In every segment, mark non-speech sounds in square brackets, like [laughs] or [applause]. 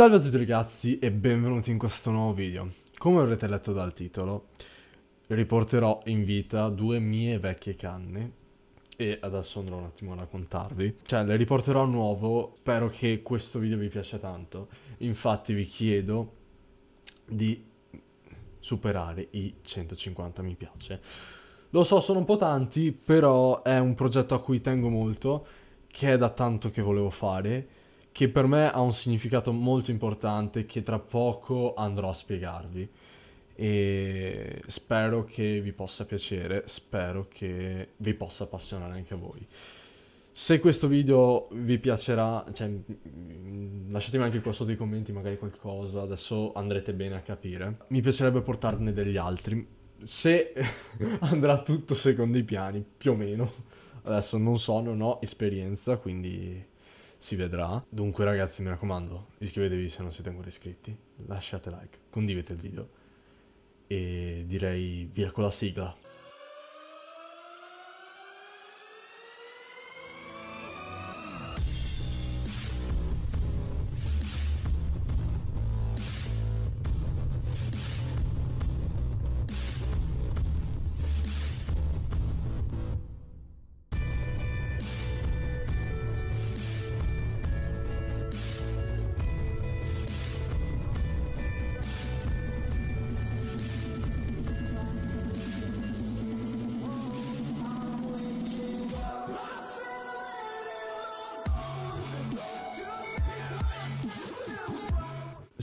Salve a tutti ragazzi e benvenuti in questo nuovo video. Come avrete letto dal titolo, riporterò in vita due mie vecchie canne e adesso andrò un attimo a raccontarvi. Cioè, le riporterò a nuovo, spero che questo video vi piaccia tanto. Infatti vi chiedo di superare i 150 mi piace. Lo so, sono un po' tanti, però è un progetto a cui tengo molto, che è da tanto che volevo fare che per me ha un significato molto importante che tra poco andrò a spiegarvi e spero che vi possa piacere, spero che vi possa appassionare anche a voi. Se questo video vi piacerà, cioè, lasciatemi anche qua sotto i commenti magari qualcosa, adesso andrete bene a capire. Mi piacerebbe portarne degli altri, se [laughs] andrà tutto secondo i piani, più o meno. Adesso non so, non ho esperienza, quindi si vedrà. Dunque ragazzi mi raccomando, iscrivetevi se non siete ancora iscritti, lasciate like, condividete il video e direi via con la sigla.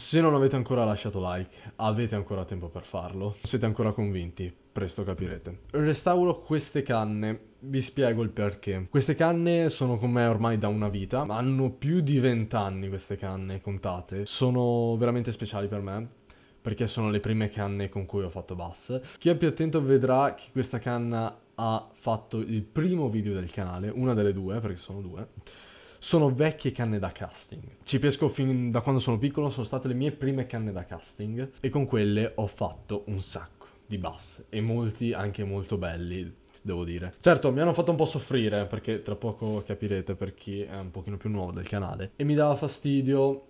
Se non avete ancora lasciato like, avete ancora tempo per farlo. Siete ancora convinti, presto capirete. Restauro queste canne, vi spiego il perché. Queste canne sono con me ormai da una vita, hanno più di 20 anni queste canne contate. Sono veramente speciali per me perché sono le prime canne con cui ho fatto bass. Chi è più attento vedrà che questa canna ha fatto il primo video del canale, una delle due, perché sono due sono vecchie canne da casting. Ci pesco fin da quando sono piccolo, sono state le mie prime canne da casting e con quelle ho fatto un sacco di bass e molti anche molto belli devo dire. Certo, mi hanno fatto un po' soffrire, perché tra poco capirete per chi è un pochino più nuovo del canale. E mi dava fastidio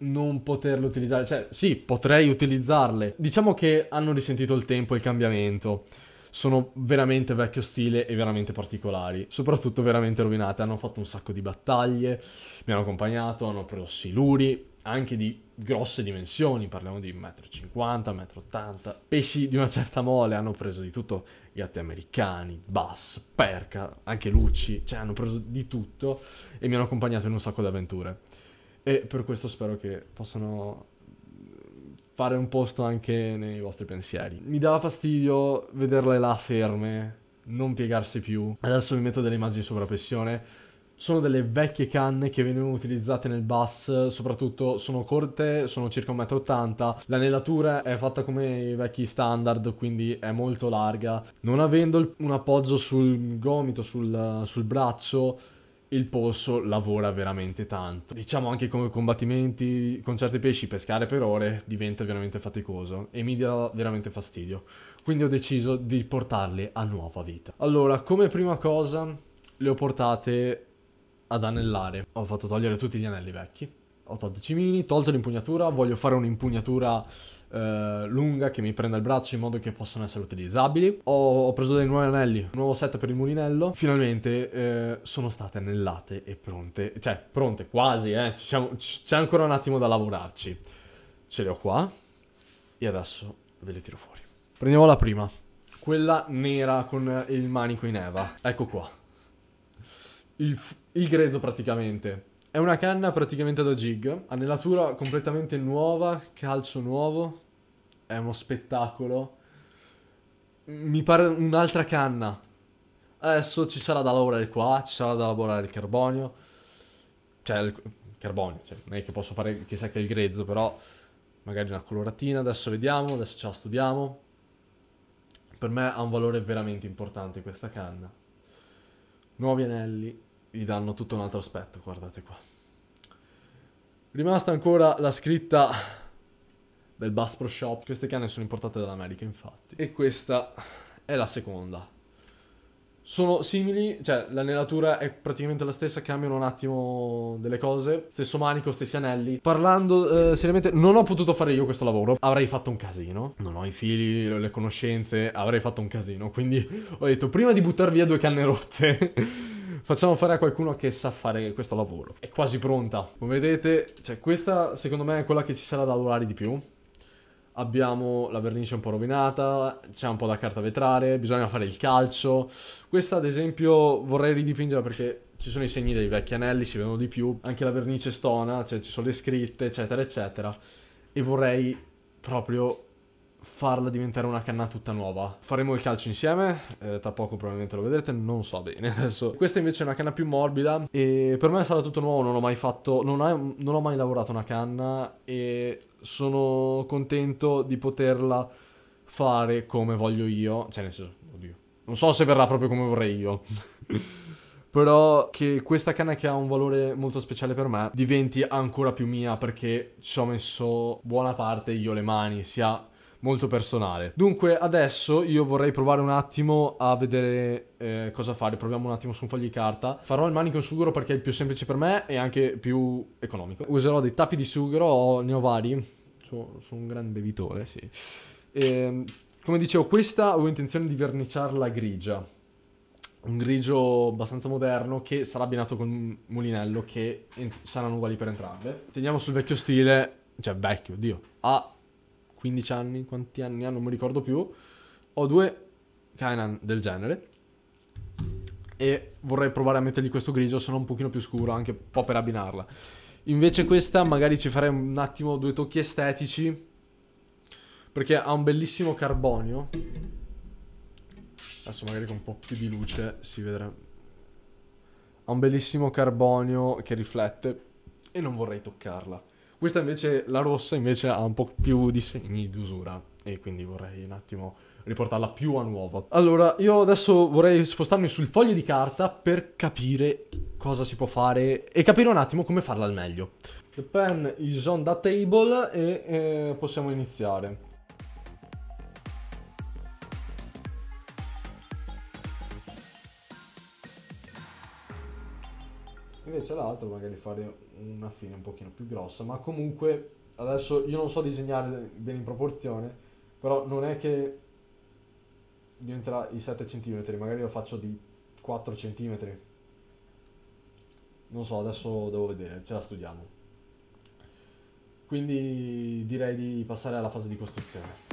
non poterle utilizzare. Cioè, sì, potrei utilizzarle. Diciamo che hanno risentito il tempo e il cambiamento sono veramente vecchio stile e veramente particolari, soprattutto veramente rovinate, hanno fatto un sacco di battaglie, mi hanno accompagnato, hanno preso siluri, anche di grosse dimensioni, parliamo di 1,50 m, 1,80 m, pesci di una certa mole, hanno preso di tutto, gatti americani, bass, perca, anche lucci, cioè hanno preso di tutto e mi hanno accompagnato in un sacco di avventure. E per questo spero che possano fare un posto anche nei vostri pensieri. Mi dava fastidio vederle là ferme, non piegarsi più. Adesso vi metto delle immagini di sovrapressione. Sono delle vecchie canne che venivano utilizzate nel bus, soprattutto sono corte, sono circa 1,80 m. L'anellatura è fatta come i vecchi standard, quindi è molto larga. Non avendo un appoggio sul gomito, sul, sul braccio, il polso lavora veramente tanto. Diciamo anche come combattimenti con certi pesci, pescare per ore diventa veramente faticoso e mi dà veramente fastidio. Quindi ho deciso di portarle a nuova vita. Allora, come prima cosa le ho portate ad anellare. Ho fatto togliere tutti gli anelli vecchi ho tolto i cimini, tolto l'impugnatura, voglio fare un'impugnatura eh, lunga che mi prenda il braccio in modo che possano essere utilizzabili. Ho, ho preso dei nuovi anelli, un nuovo set per il mulinello. Finalmente eh, sono state annellate e pronte, cioè pronte quasi, eh. c'è ancora un attimo da lavorarci. Ce le ho qua e adesso ve le tiro fuori. Prendiamo la prima, quella nera con il manico in eva. Ecco qua. il, il grezzo praticamente. È una canna praticamente da jig, anellatura completamente nuova, calcio nuovo, è uno spettacolo. Mi pare un'altra canna. Adesso ci sarà da lavorare qua, ci sarà da lavorare il carbonio. Cioè, il carbonio, cioè, non è che posso fare chissà che il grezzo, però magari una coloratina, adesso vediamo, adesso ce la studiamo. Per me ha un valore veramente importante questa canna. Nuovi anelli, gli danno tutto un altro aspetto, guardate qua. Rimasta ancora la scritta del Bass Pro Shop. Queste canne sono importate dall'America, infatti. E questa è la seconda. Sono simili, cioè l'anellatura è praticamente la stessa, cambiano un attimo delle cose. Stesso manico, stessi anelli. Parlando eh, seriamente, non ho potuto fare io questo lavoro. Avrei fatto un casino. Non ho i fili, le conoscenze, avrei fatto un casino. Quindi ho detto, prima di buttare via due canne rotte... [laughs] facciamo fare a qualcuno che sa fare questo lavoro. È quasi pronta. Come vedete, cioè, questa secondo me è quella che ci sarà da lavorare di più. Abbiamo la vernice un po' rovinata, c'è un po' da carta vetrare, bisogna fare il calcio. Questa ad esempio vorrei ridipingerla perché ci sono i segni dei vecchi anelli, si vedono di più. Anche la vernice stona, cioè, ci sono le scritte, eccetera, eccetera. E vorrei proprio farla diventare una canna tutta nuova. Faremo il calcio insieme, eh, tra poco probabilmente lo vedrete, non so bene [laughs] adesso. Questa invece è una canna più morbida e per me sarà tutto nuovo, non ho mai fatto, non, è, non ho mai lavorato una canna e sono contento di poterla fare come voglio io, cioè nel senso, oddio, non so se verrà proprio come vorrei io. [laughs] però che questa canna che ha un valore molto speciale per me diventi ancora più mia perché ci ho messo buona parte io le mani, sia molto personale. Dunque adesso io vorrei provare un attimo a vedere eh, cosa fare. Proviamo un attimo su un foglio di carta. Farò il manico in sughero perché è il più semplice per me e anche più economico. Userò dei tappi di sughero, ne ho vari. Sono, sono un gran bevitore, sì. E, ehm, come dicevo, questa ho intenzione di verniciarla grigia un grigio abbastanza moderno che sarà abbinato con un mulinello che saranno uguali per entrambe. Teniamo sul vecchio stile, cioè vecchio, oddio. ha 15 anni, quanti anni ha, non mi ricordo più. Ho due Kainan del genere e vorrei provare a mettergli questo grigio, se no un pochino più scuro, anche un po' per abbinarla. Invece questa magari ci farei un attimo due tocchi estetici perché ha un bellissimo carbonio. Adesso magari con un po' più di luce si vedrà. Ha un bellissimo carbonio che riflette e non vorrei toccarla. Questa invece, la rossa invece ha un po' più di segni d'usura e quindi vorrei un attimo riportarla più a nuovo. Allora, io adesso vorrei spostarmi sul foglio di carta per capire cosa si può fare e capire un attimo come farla al meglio. The pen is on the table e eh, possiamo iniziare. invece l'altro magari fare una fine un pochino più grossa, ma comunque adesso io non so disegnare bene in proporzione, però non è che diventerà i 7 cm, magari lo faccio di 4 cm. Non so, adesso devo vedere, ce la studiamo. Quindi direi di passare alla fase di costruzione.